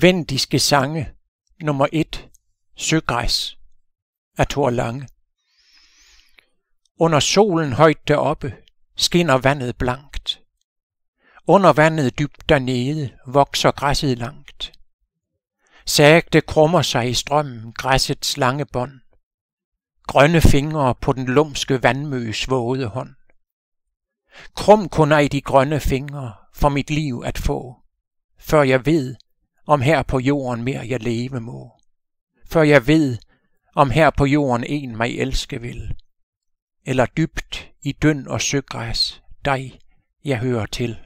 Vendiske sange nummer 1 Søgræs af Thor Lange. Under solen højt deroppe skinner vandet blankt. Under vandet dybt dernede vokser græsset langt. Sagte krummer sig i strømmen græssets lange bånd. Grønne fingre på den lumske vandmøs våde hånd. Krum kun ej de grønne fingre for mit liv at få, før jeg ved, om her på jorden mere jeg leve må, før jeg ved, om her på jorden en mig elske vil, eller dybt i døn og søgræs dig jeg hører til.